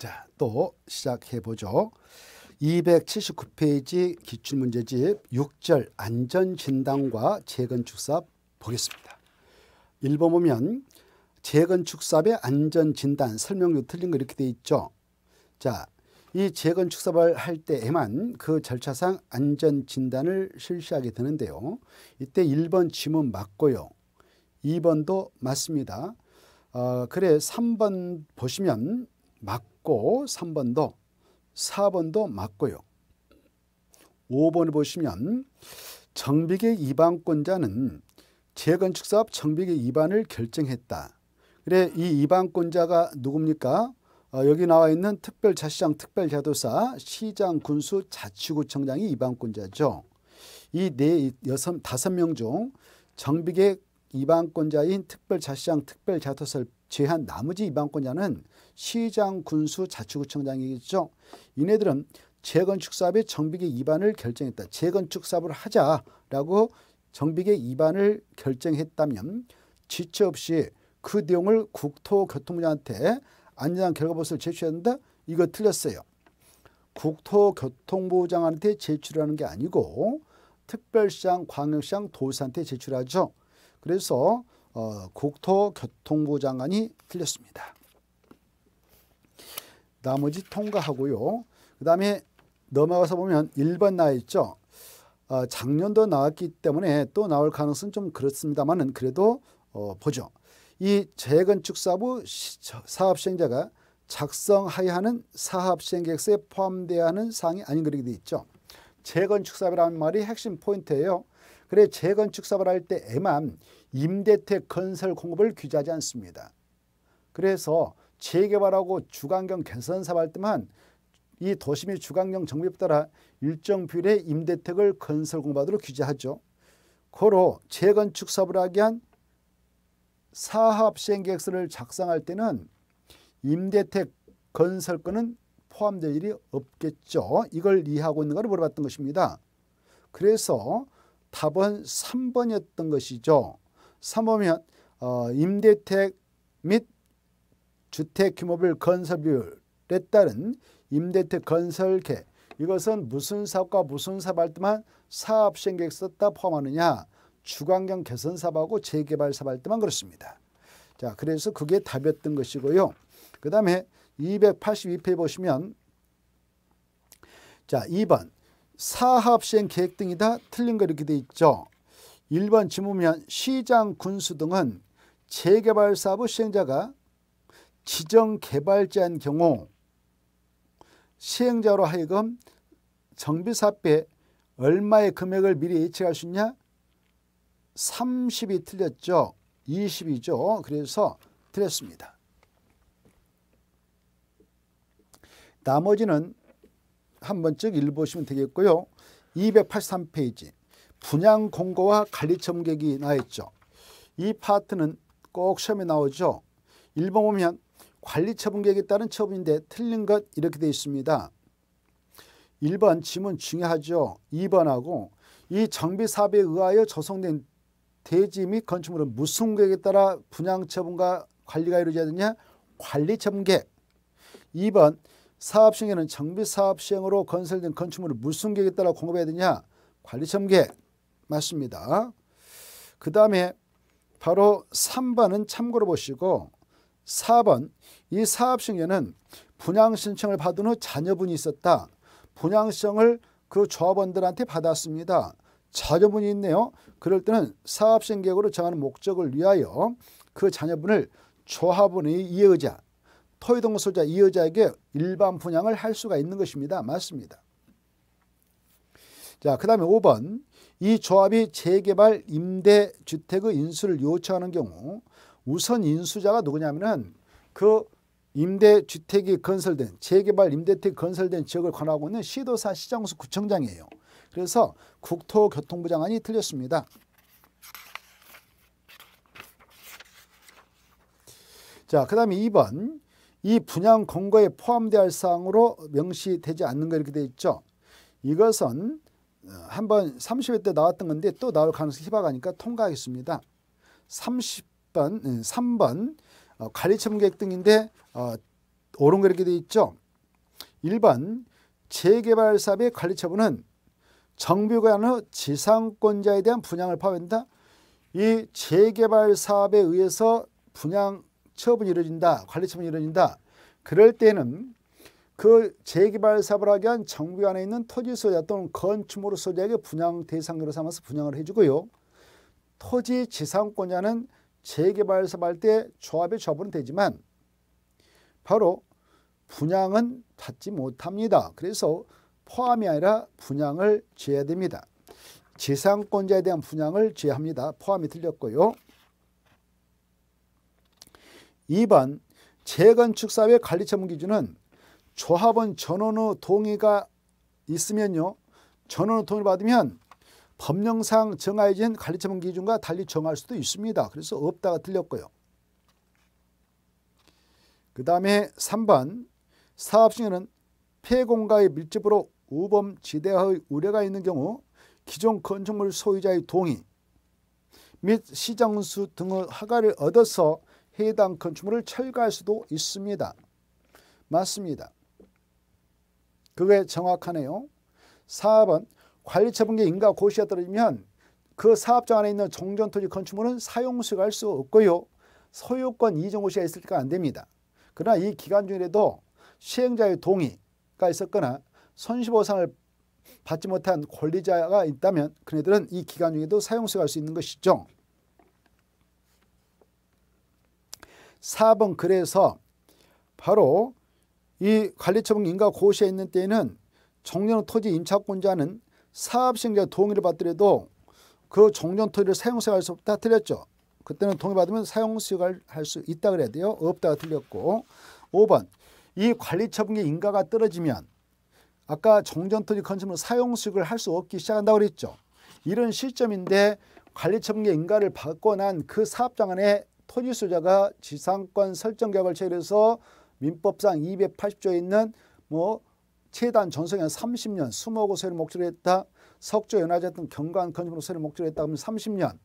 자, 또 시작해 보죠. 279페이지 기출문제집 6절 안전진단과 재건축삽 보겠습니다. 1번 보면 재건축삽의 안전진단 설명도 틀린 거 이렇게 돼 있죠. 자, 이 재건축사업을 할 때에만 그 절차상 안전진단을 실시하게 되는데요. 이때 1번 지문 맞고요. 2번도 맞습니다. 어, 그래 3번 보시면 맞고 3번도 4번도 맞고요. 5번을 보시면 정비계 이반권자는 재건축 사업 정비계 이반을 결정했다. 그래 이 이반권자가 누굽니까? 어, 여기 나와 있는 특별자치장 특별자도사 시장 군수 자치구청장이 이반권자죠. 이 네 여섯 다섯 명 중 정비계 이반권자인 특별자치장 특별자도사를 제한 나머지 이방권자는 시장, 군수, 자치구청장이겠죠. 이네들은 재건축 사업의 정비계 위반을 결정했다. 재건축 사업을 하자라고 정비계 위반을 결정했다면 지체 없이 그 내용을 국토교통부한테 안전한 결과보고를제출했는 이거 틀렸어요. 국토교통부장한테 제출하는 게 아니고 특별시장, 광역시장, 도시한테 제출하죠. 그래서 어, 국토교통부 장관이 틀렸습니다. 나머지 통과하고요. 그 다음에 넘어가서 보면 1번 나와 있죠. 어, 작년도 나왔기 때문에 또 나올 가능성은 좀그렇습니다만 그래도 어, 보죠. 이 재건축 사부 사업 시행자가 작성하여 하는 사업 시행 계획서에 포함되어야 하는 사항이 아닌 그렇게 돼 있죠. 재건축 사업이라는 말이 핵심 포인트예요. 그래 재건축 사업을 할때 애만 임대택 건설 공급을 규제하지 않습니다. 그래서 재개발하고 주간경 개선 사업 할 때만 이 도심의 주간경 정비에 따라 일정 비율의 임대택을 건설 공부하도록 규제하죠. 고로 재건축 사업을 하게 한 사업 시행 계획서를 작성할 때는 임대택 건설권은 포함될 일이 없겠죠. 이걸 이해하고 있는가를 물어봤던 것입니다. 그래서 답은 3번이었던 것이죠. 3번이면 어, 임대택 및 주택 규모별 건설비율에 따른 임대택 건설계 이것은 무슨 사업과 무슨 사업할 때만 사업 시행계획서 다 포함하느냐 주관경 개선 사업하고 재개발 사업할 때만 그렇습니다. 자 그래서 그게 답이었던 것이고요. 그 다음에 2 8 2페이 보시면 자 2번 사업 시행 계획 등이 다 틀린 거 이렇게 돼 있죠. 1번 지문면 시장 군수 등은 재개발 사업 시행자가 지정 개발자인 경우 시행자로 하여금 정비사업에 얼마의 금액을 미리 예측할 수 있냐? 30이 틀렸죠. 20이죠. 그래서 틀렸습니다. 나머지는 한번쭉 읽어보시면 되겠고요. 283페이지 분양 공고와 관리 점객이 나있죠. 이 파트는 꼭 시험에 나오죠. 1번 보면 관리 처분계획에 따른 처분인데 틀린 것 이렇게 되어 있습니다. 1번 지문 중요하죠. 2번하고 이 정비사업에 의하여 조성된 대지 및 건축물은 무슨 계획에 따라 분양 처분과 관리가 이루어져야 되냐? 관리 처분계 2번 사업 시행에는 정비 사업 시행으로 건설된 건축물을 무슨 계획에 따라 공급해야 되냐? 관리점 계획. 맞습니다. 그 다음에 바로 3번은 참고로 보시고 4번 이 사업 시행에는 분양 신청을 받은 후 자녀분이 있었다. 분양 신청을 그 조합원들한테 받았습니다. 자녀분이 있네요. 그럴 때는 사업 시행 계획으로 정하는 목적을 위하여 그 자녀분을 조합원의 이해의자 토이동 소자 이 여자에게 일반 분양을 할 수가 있는 것입니다. 맞습니다. 자, 그 다음에 5번 이 조합이 재개발 임대주택의 인수를 요청하는 경우 우선 인수자가 누구냐면은 그 임대주택이 건설된 재개발 임대주택 건설된 지역을 관하고 있는 시도사 시장수 구청장이에요. 그래서 국토교통부 장관이 틀렸습니다. 자, 그 다음에 2번 이 분양 권고에 포함될 사항으로 명시되지 않는 거 이렇게 돼 있죠. 이것은 어, 한번 30회 때 나왔던 건데 또 나올 가능성이 희박하니까 통과하겠습니다. 30번, 3번 음, 어, 관리처분 계획 등인데 어, 옳은 거 이렇게 돼 있죠. 1번 재개발 사업의 관리처분은 정부가 하 지상권자에 대한 분양을 포함한다. 이 재개발 사업에 의해서 분양 처분이 이루어진다. 관리 처분이 이루어진다. 그럴 때는 그 재개발 사업을 하기 위한 정부 안에 있는 토지 소유자 또는 건축물 소유자에게 분양 대상으로 삼아서 분양을 해주고요. 토지 지상권자는 재개발 사업할 때 조합에 처분은 되지만 바로 분양은 받지 못합니다. 그래서 포함이 아니라 분양을 제해야 됩니다. 지상권자에 대한 분양을 제외합니다. 포함이 틀렸고요. 2번 재건축 사업의 관리 처분 기준은 조합원 전원의 동의가 있으면요. 전원의 동의를 받으면 법령상 정해진 관리 처분 기준과 달리 정할 수도 있습니다. 그래서 없다가 틀렸고요. 그 다음에 3번 사업 중에는 폐공가의 밀집으로 우범지대의 우려가 있는 경우 기존 건축물 소유자의 동의 및 시장수 등의 허가를 얻어서 해당 건축물을 철거할 수도 있습니다. 맞습니다. 그게 정확하네요. 4번 관리처분계 인가 고시가 떨어면그 사업장 안에 있는 종전토지 건축물은 사용수익 할수 없고요. 소유권 이전 고시가 있을 때가 안됩니다. 그러나 이 기간 중이도 시행자의 동의가 있었거나 손실보상을 받지 못한 권리자가 있다면 그네들은 이 기간 중에도 사용수익 할수 있는 것이죠. 4번 그래서 바로 이 관리처분 인가 고시에 있는 때에는 정년 토지 임차권자는 사업시행자 동의를 받더라도 그정전 토지를 사용시익할수 없다 틀렸죠. 그때는 동의받으면 사용수익할 수 있다 그래야 돼요. 없다가 틀렸고 5번 이 관리처분계 인가가 떨어지면 아까 정전토지 건설물 사용수익을 할 수 없기 시작한다고 그랬죠. 이런 시점인데 관리처분계 인가를 받고 난 그 사업장 안에 토지소유자가 지상권 설정격을 체결해서 민법상 280조에 있는 뭐 최단 전속현 30년 수목고 세를 목적으로 했다. 석조 연화제 등 경관 건축물로 세를 목적으로 했다 하면 30년.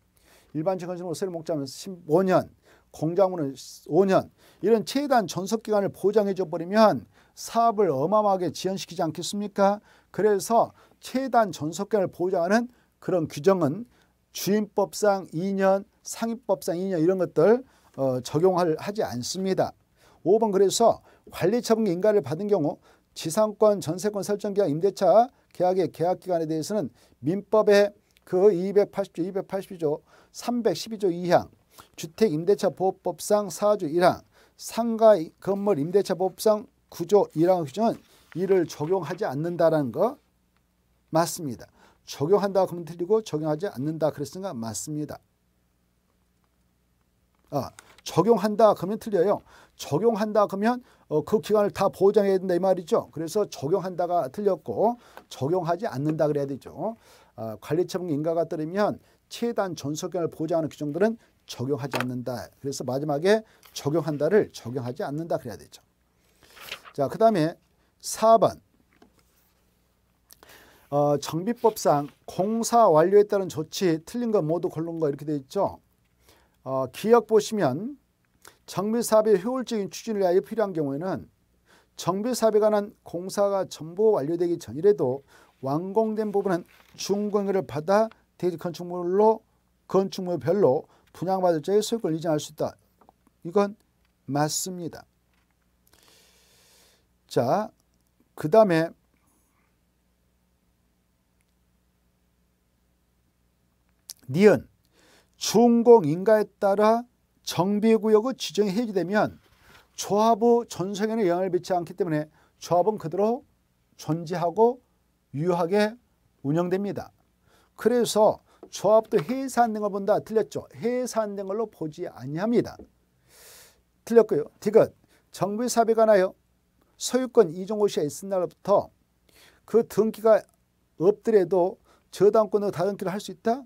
일반적 건축물로 세를 목적하면 15년. 공장물은 5년. 이런 최단 전속 기간을 보장해 줘 버리면 사업을 어마어마하게 지연시키지 않겠습니까? 그래서 최단 전속기간을 보장하는 그런 규정은 주임법상 2년 상위법상이냐 이런 것들 어, 적용을 하지 않습니다. 5번 그래서 관리처분 인가를 받은 경우 지상권, 전세권 설정 계약, 임대차 계약의 계약 기간에 대해서는 민법의 그 280조, 280조, 312조 2항, 주택 임대차 보호법상 4조 1항, 상가 건물 임대차 보호법상 9조 1항 규정은 이를 적용하지 않는다라는 거 맞습니다. 적용한다 그러면 틀리고 적용하지 않는다 그랬으니까 맞습니다. 아, 적용한다 그러면 틀려요. 적용한다 그러면 어, 그 기간을 다 보장해야 된다 이 말이죠. 그래서 적용한다가 틀렸고 적용하지 않는다 그래야 되죠. 아, 관리처분 인가가 떨어면 최단 전속경을 보장하는 규정들은 적용하지 않는다. 그래서 마지막에 적용한다를 적용하지 않는다 그래야 되죠. 자, 그 다음에 4번 어, 정비법상 공사 완료에 따른 조치 틀린 거 모두 고른 거 이렇게 돼 있죠. 어, 기억 보시면 정비사업의 효율적인 추진을 위하여 필요한 경우에는 정비사업에 관한 공사가 전부 완료되기 전이라도 완공된 부분은 준공를 받아 대지 건축물로 건축물별로 분양받을 자의 소유권을 인정할 수 있다. 이건 맞습니다. 자, 그 다음에 니은 준공인가에 따라 정비구역의 지정이 해지되면 조합의 전성에는 영향을 미치지 않기 때문에 조합은 그대로 존재하고 유효하게 운영됩니다. 그래서 조합도 해산된 걸 본다 틀렸죠. 해산된 걸로 보지 아니합니다. 틀렸고요. 디귿 정부 사업에 관하여 소유권 이종고시 있은 날부터 그 등기가 없더라도 저당권으로 다등기를 할 수 있다?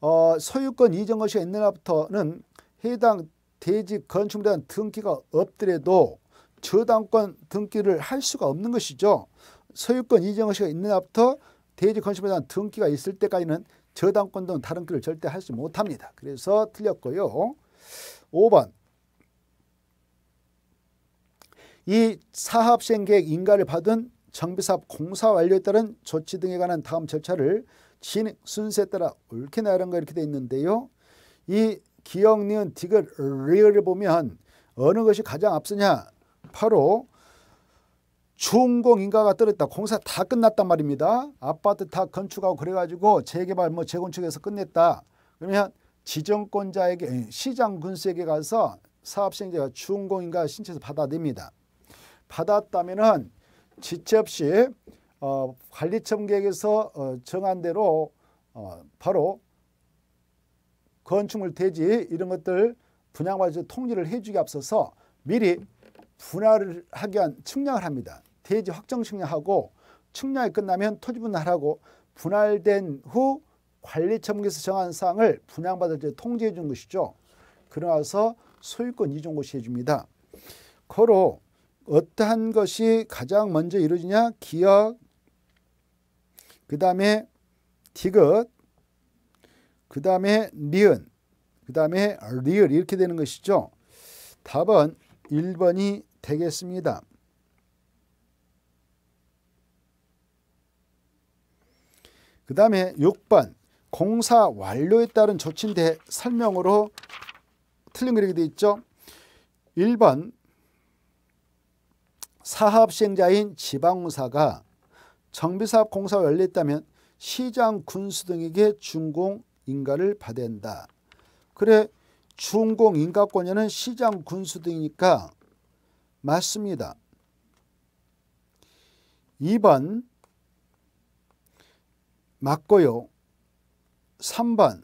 어, 소유권 이전 것이 옛날부터는 해당 대지 건축물에 대한 등기가 없더라도 저당권 등기를 할 수가 없는 것이죠. 소유권 이전 것이 옛날부터 대지 건축물에 대한 등기가 있을 때까지는 저당권 등 다른 길을 절대 할 수 못합니다. 그래서 틀렸고요. 5번 이 사업시행계획 인가를 받은 정비사업 공사 완료에 따른 조치 등에 관한 다음 절차를 진행 순서에 따라 옳게 나란가 이렇게 돼 있는데요. 이 기역, 니은, 디귿, 리을 을 보면 어느 것이 가장 앞서냐? 바로 준공인가가 떨어졌다. 공사 다 끝났단 말입니다. 아파트 다 건축하고 그래가지고 재개발 뭐 재건축해서 끝냈다. 그러면 지정권자에게 예, 시장 군수에게 가서 사업시행자가 준공인가 신청해서 받아냅니다. 받았다면은 지체 없이 어, 관리청 계획에서 어, 정한 대로 어, 바로 건축물 대지 이런 것들 분양받아서 통지를 해주기 앞서서 미리 분할을 하기 위한 측량을 합니다. 대지 확정 측량하고 측량이 끝나면 토지 분할하고 분할된 후 관리청에서 정한 사항을 분양받을 때 통지해 준 것이죠. 그러나서 소유권 이전 고시해 줍니다. 거로 어떠한 것이 가장 먼저 이루어지냐? 기억, 그 다음에 디귿, 그 다음에 리은, 그 다음에 리을 이렇게 되는 것이죠. 답은 1번이 되겠습니다. 그 다음에 6번 공사 완료에 따른 조치인데 설명으로 틀린 그림이 되어 있죠. 1번 사업 시행자인 지방공사가 정비사업 공사가 열렸다면 시장 군수 등에게 준공 인가를 받아다 그래 준공 인가권에는 시장 군수 등이니까 맞습니다. 2번 맞고요. 3번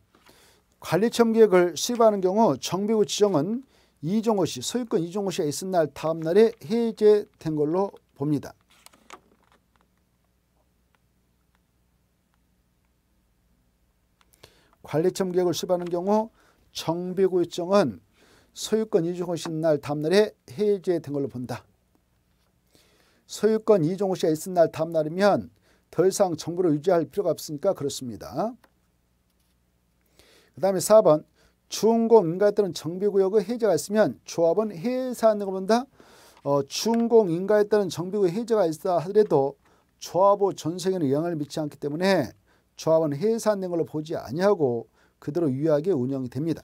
관리청 계획을 수입하는 경우 정비구 지정은 이종호 씨, 소유권 이종호 씨가 있은 날 다음 날에 해제된 걸로 봅니다. 관리청 계획을 수립하는 경우 정비구역정은 소유권 이종호 씨날 다음날에 해제된 걸로 본다. 소유권 이종호 씨가 있은 날 다음날이면 더 이상 정부를 유지할 필요가 없으니까 그렇습니다. 그 다음에 4번 준공인가에 따른 정비구역의 해제가 있으면 조합은 해산하는 걸 본다. 어, 준공인가에 따른 정비구역 해제가 있다 하더라도 조합의 전생에는 영향을 미치지 않기 때문에 조합은 해산된 걸로 보지 아니하고 그대로 유효하게 운영이 됩니다.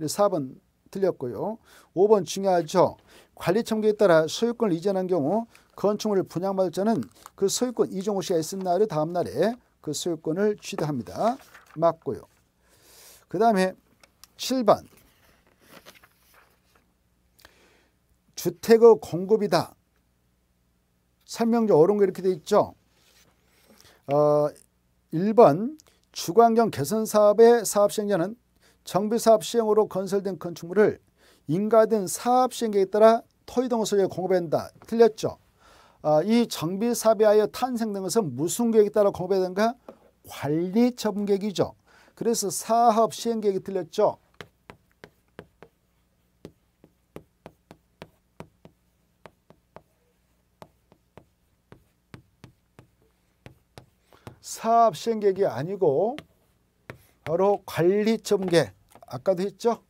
4번 틀렸고요. 5번 중요하죠. 관리 청구에 따라 소유권을 이전한 경우 건축물을 분양받을 자는 그 소유권 이종호 씨가 있은 날의 다음 날에 그 소유권을 취득합니다. 맞고요. 그 다음에 7번 주택의 공급이다. 설명조 어려운 거 이렇게 돼 있죠. 어, 1번 주거경 개선 사업의 사업 시행자는 정비 사업 시행으로 건설된 건축물을 인가 된 사업 시행에 계 따라 토의동 소에 공급한다. 틀렸죠. 어, 이 정비 사업에 하여 탄생된 것은 무슨 계획에 따라 공급해야 되는가? 관리 처분 계획이죠. 그래서 사업 시행 계획이 틀렸죠. 사업 시행계획이 아니고 바로 관리점계 아까도 했죠?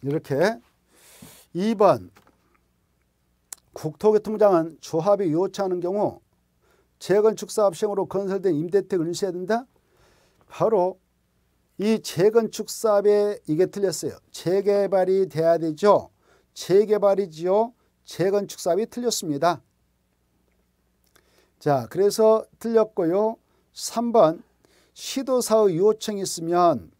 이렇게 2번 국토교통장은 조합이 요청하는 경우 재건축 사업 시행으로 건설된 임대택을 인쇄해야 된다? 바로 이 재건축 사업에 이게 틀렸어요. 재개발이 돼야 되죠. 재개발이지요. 재건축 사업이 틀렸습니다. 자, 그래서 틀렸고요. 3번 시도사의 요청이 있으면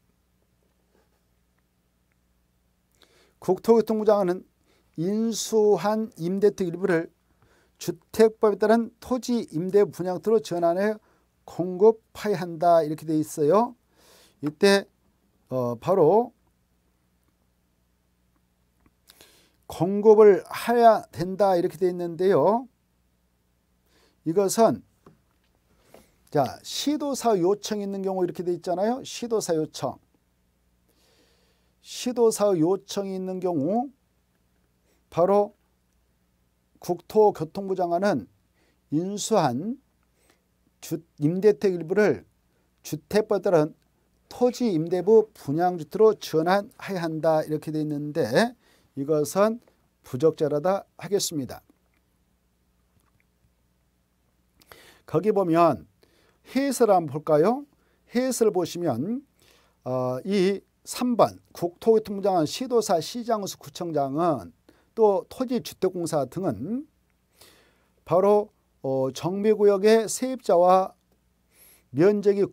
국토교통부장관은 인수한 임대택 일부를 주택법에 따른 토지 임대 분양토로 전환해 공급하여야 한다 이렇게 돼 있어요. 이때 어, 바로 공급을 해야 된다 이렇게 되어 있는데요. 이것은 자 시도사 요청 있는 경우 이렇게 되어 있잖아요. 시도사 요청. 시도사 요청이 있는 경우 바로 국토교통부 장관은 인수한 주, 임대택 일부를 주택보다는 토지 임대부 분양주택으로 전환해야 한다 이렇게 돼 있는데 이것은 부적절하다 하겠습니다. 거기 보면 해설 한번 볼까요? 해설 보시면 어, 이 3번 국토교통부장은 시도사 시장에 구청장은 또 토지주택공사 등은 바로 어, 정비구역의 세입자와 면적이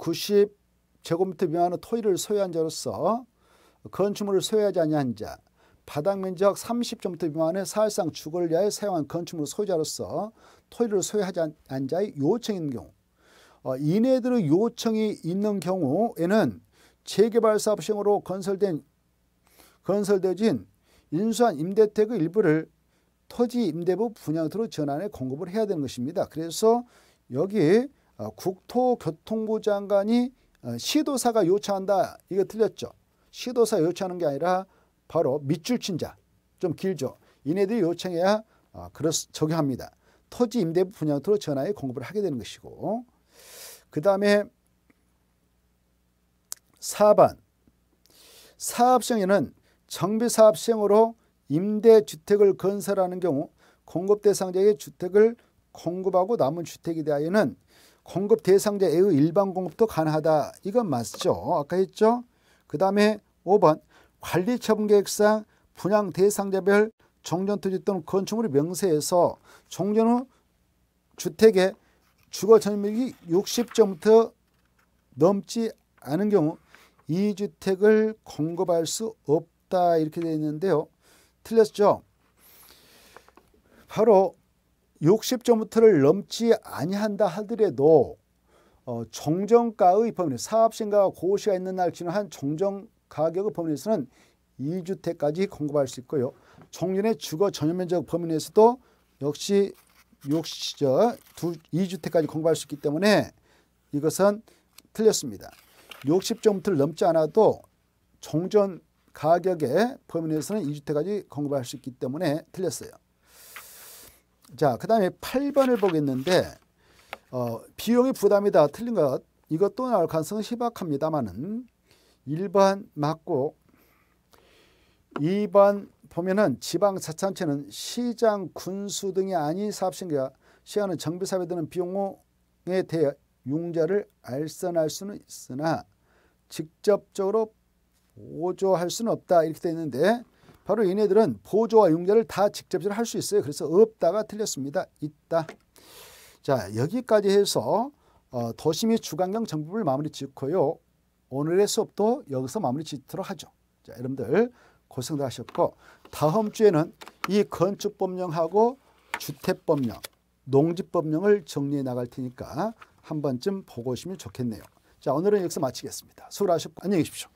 제곱미터 미만의 토의를 소유한 자로서 건축물을 소유하지 아니한 자, 바닥 면적 30제곱미터 미만의 사실상 주거를 위하여 사용한 건축물 소유자로서 토의를 소유하지 않은 자의 요청인 경우 어, 이내들의 요청이 있는 경우에는 재개발 사업 시행으로 건설된 건설되진 인수한 임대택의 일부를 토지 임대부 분양으로 전환해 공급을 해야 되는 것입니다. 그래서 여기 어, 국토교통부 장관이 어, 시도사가 요청한다 이거 틀렸죠. 시도사 요청하는 게 아니라 바로 밑줄 친자 좀 길죠. 이네들이 요청해야 적용합니다. 어, 토지 임대부 분양토로 전화에 공급을 하게 되는 것이고 그 다음에 4번 사업시에는정비사업시으로 임대주택을 건설하는 경우 공급 대상자에게 주택을 공급하고 남은 주택에 대하여는 공급 대상자의 일반 공급도 가능하다. 이건 맞죠. 아까 했죠. 그 다음에 5번 관리처분 계획상 분양 대상자별 종전토지 또는 건축물을 명세해서 종전 후 주택의 주거 전용 율이 60점부터 넘지 않은 경우 이 주택을 공급할 수 없다 이렇게 되어 있는데요. 틀렸죠? 바로 6 0점부터를 넘지 아니한다 하더라도 어, 정정가의 범위, 사업신가가 고시가 있는 날 기준한 정정가격의 범위에서는 2주택까지 공급할 수 있고요. 정년의 주거 전용면적 범위 내에서도 역시 60저 2주택까지 공급할 수 있기 때문에 이것은 틀렸습니다. 60점부터를 넘지 않아도 정전 가격의 범위 내에서는 2주택까지 공급할 수 있기 때문에 틀렸어요. 자, 그 다음에 8번을 보겠는데 어, 비용이 부담이다 틀린 것 이것 도 나올 가능성은 희박합니다만은 1번 맞고 2번 보면은 지방자치단체는 시장, 군수 등이 아닌 사업신계가 시행하는 정비사업에 드는 비용에 대해 융자를 알선할 수는 있으나 직접적으로 보조할 수는 없다 이렇게 되어 있는데 바로 얘네들은 보조와 융자를다 직접적으로 할 수 있어요. 그래서 없다가 틀렸습니다. 있다. 자 여기까지 해서 어, 도심의 주간경 정부를 마무리 짓고요. 오늘의 수업도 여기서 마무리 짓도록 하죠. 자 여러분들 고생도 하셨고 다음 주에는 이 건축법령하고 주택법령, 농지법령을 정리해 나갈 테니까 한 번쯤 보고 오시면 좋겠네요. 자 오늘은 여기서 마치겠습니다. 수고하셨고 안녕히 계십시오.